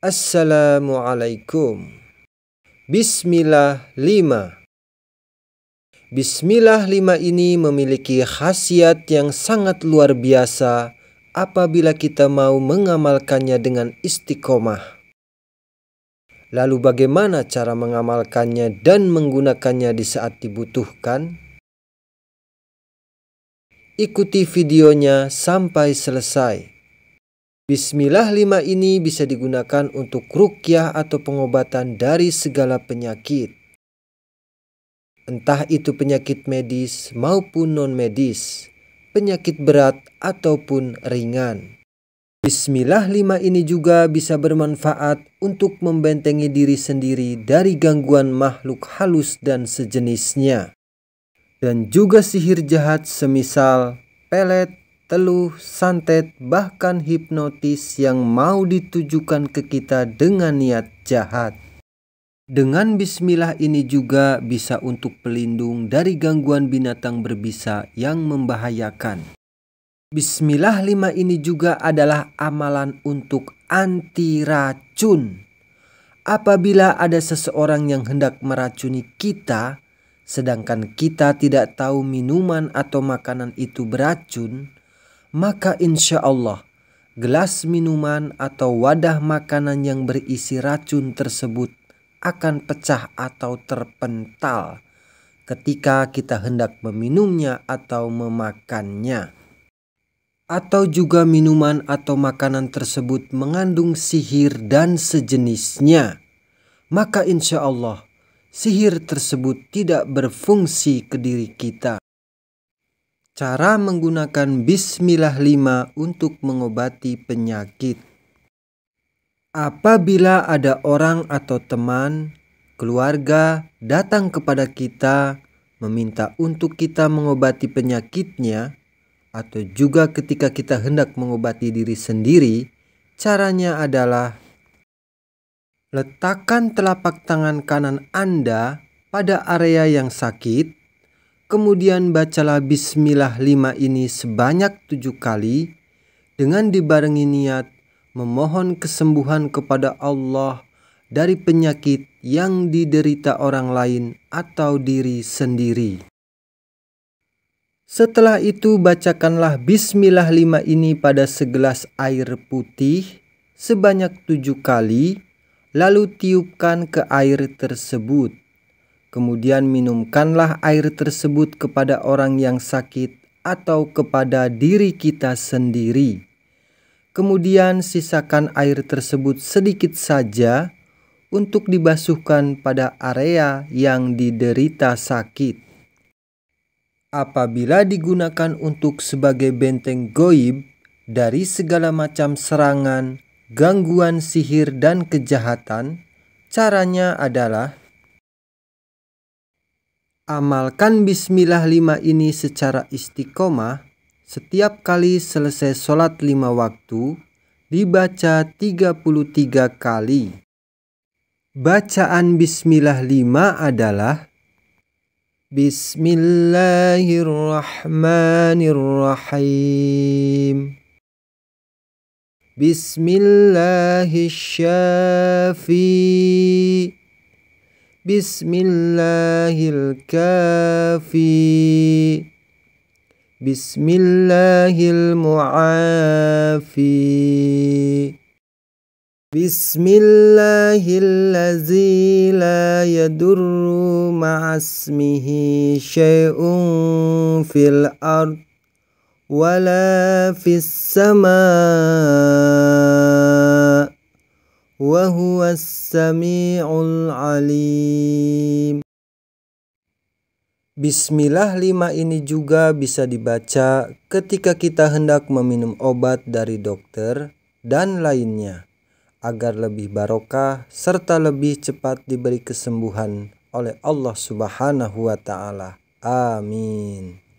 Assalamualaikum. Bismillah lima. Bismillah lima ini memiliki khasiat yang sangat luar biasa apabila kita mau mengamalkannya dengan istiqomah. Lalu bagaimana cara mengamalkannya dan menggunakannya di saat dibutuhkan? Ikuti videonya sampai selesai. Bismillah lima ini bisa digunakan untuk rukyah atau pengobatan dari segala penyakit. Entah itu penyakit medis maupun non-medis, penyakit berat ataupun ringan. Bismillah lima ini juga bisa bermanfaat untuk membentengi diri sendiri dari gangguan makhluk halus dan sejenisnya. Dan juga sihir jahat semisal pelet, teluh, santet, bahkan hipnotis yang mau ditujukan ke kita dengan niat jahat. Dengan bismillah ini juga bisa untuk pelindung dari gangguan binatang berbisa yang membahayakan. Bismillah lima ini juga adalah amalan untuk anti racun. Apabila ada seseorang yang hendak meracuni kita, sedangkan kita tidak tahu minuman atau makanan itu beracun, maka insya Allah gelas minuman atau wadah makanan yang berisi racun tersebut akan pecah atau terpental ketika kita hendak meminumnya atau memakannya. Atau juga minuman atau makanan tersebut mengandung sihir dan sejenisnya. Maka insya Allah sihir tersebut tidak berfungsi ke diri kita. Cara menggunakan Bismillah 5 untuk mengobati penyakit. Apabila ada orang atau teman, keluarga datang kepada kita meminta untuk kita mengobati penyakitnya atau juga ketika kita hendak mengobati diri sendiri, caranya adalah letakkan telapak tangan kanan Anda pada area yang sakit Kemudian bacalah bismillah lima ini sebanyak tujuh kali dengan dibarengi niat memohon kesembuhan kepada Allah dari penyakit yang diderita orang lain atau diri sendiri. Setelah itu bacakanlah bismillah lima ini pada segelas air putih sebanyak tujuh kali, lalu tiupkan ke air tersebut. Kemudian minumkanlah air tersebut kepada orang yang sakit atau kepada diri kita sendiri. Kemudian sisakan air tersebut sedikit saja untuk dibasuhkan pada area yang diderita sakit. Apabila digunakan untuk sebagai benteng goib dari segala macam serangan, gangguan sihir, dan kejahatan, caranya adalah Amalkan bismillah lima ini secara istiqomah setiap kali selesai sholat lima waktu dibaca 33 kali. Bacaan bismillah lima adalah Bismillahirrahmanirrahim. Bismillahirrahmanirrahim. بسم الله الكافي بسم الله المعافي بسم الله الذي لا يدر مع اسمه شيء في الارض ولا في السماء وهو السميع العليم Bismillah lima ini juga bisa dibaca ketika kita hendak meminum obat dari dokter dan lainnya agar lebih barokah serta lebih cepat diberi kesembuhan oleh Allah Subhanahu wa taala. Amin.